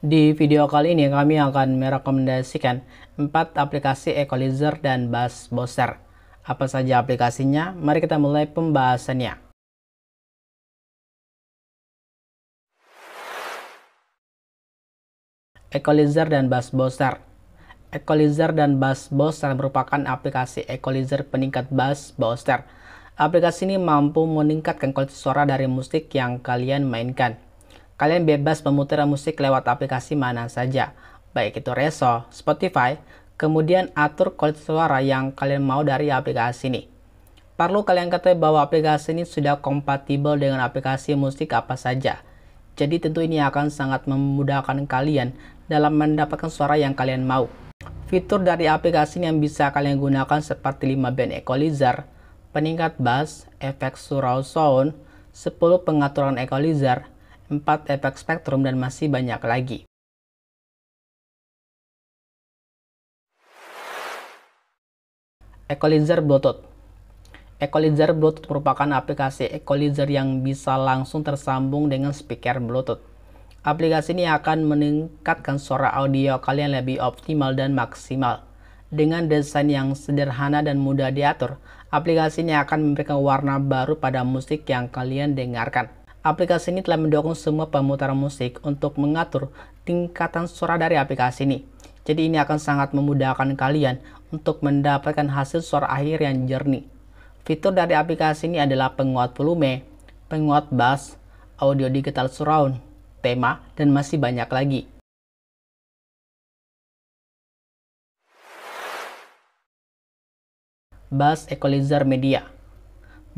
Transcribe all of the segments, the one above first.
Di video kali ini kami akan merekomendasikan 4 aplikasi equalizer dan bass booster. Apa saja aplikasinya? Mari kita mulai pembahasannya. Equalizer dan bass booster. Equalizer dan bass booster merupakan aplikasi equalizer peningkat bass booster. Aplikasi ini mampu meningkatkan kualitas suara dari musik yang kalian mainkan. Kalian bebas memutar musik lewat aplikasi mana saja, baik itu Reso, Spotify, kemudian atur kualitas suara yang kalian mau dari aplikasi ini. Perlu kalian ketahui bahwa aplikasi ini sudah kompatibel dengan aplikasi musik apa saja. Jadi tentu ini akan sangat memudahkan kalian dalam mendapatkan suara yang kalian mau. Fitur dari aplikasi ini yang bisa kalian gunakan seperti 5 band equalizer, peningkat bass, efek surround sound, 10 pengaturan equalizer, 4 efek spektrum, dan masih banyak lagi. Equalizer Bluetooth Equalizer Bluetooth merupakan aplikasi equalizer yang bisa langsung tersambung dengan speaker Bluetooth. Aplikasi ini akan meningkatkan suara audio kalian lebih optimal dan maksimal. Dengan desain yang sederhana dan mudah diatur, aplikasi ini akan memberikan warna baru pada musik yang kalian dengarkan aplikasi ini telah mendukung semua pemutar musik untuk mengatur tingkatan suara dari aplikasi ini. Jadi ini akan sangat memudahkan kalian untuk mendapatkan hasil suara akhir yang jernih. Fitur dari aplikasi ini adalah penguat volume, penguat bass, audio digital surround, tema, dan masih banyak lagi. Bass Equalizer Media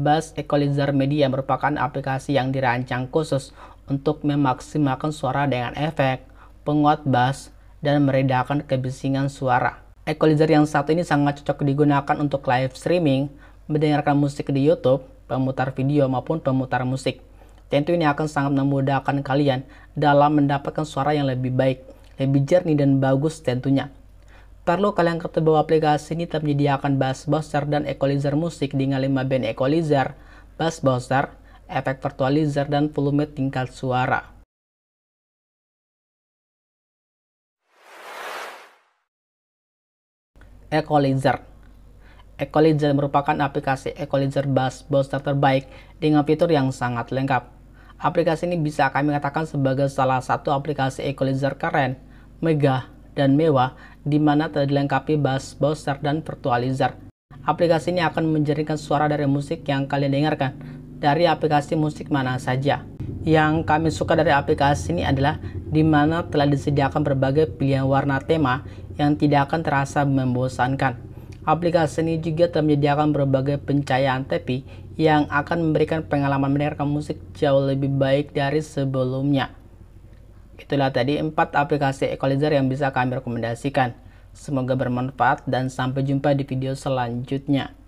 Bass Equalizer Media merupakan aplikasi yang dirancang khusus untuk memaksimalkan suara dengan efek, penguat bass, dan meredakan kebisingan suara. Equalizer yang satu ini sangat cocok digunakan untuk live streaming, mendengarkan musik di YouTube, pemutar video maupun pemutar musik. Tentu ini akan sangat memudahkan kalian dalam mendapatkan suara yang lebih baik, lebih jernih dan bagus tentunya. Perlu kalian ketahui bahwa aplikasi ini tetap menyediakan bass booster dan equalizer musik dengan 5 band equalizer, bass booster, efek virtualizer, dan volume tingkat suara. Equalizer Equalizer merupakan aplikasi equalizer bass booster terbaik dengan fitur yang sangat lengkap. Aplikasi ini bisa kami katakan sebagai salah satu aplikasi equalizer keren, megah, dan mewah di mana telah dilengkapi bass booster dan virtualizer. Aplikasi ini akan menjernihkan suara dari musik yang kalian dengarkan dari aplikasi musik mana saja. Yang kami suka dari aplikasi ini adalah di mana telah disediakan berbagai pilihan warna tema yang tidak akan terasa membosankan. Aplikasi ini juga telah menyediakan berbagai pencahayaan tepi yang akan memberikan pengalaman mendengarkan musik jauh lebih baik dari sebelumnya. Itulah tadi 4 aplikasi equalizer yang bisa kami rekomendasikan. Semoga bermanfaat dan sampai jumpa di video selanjutnya.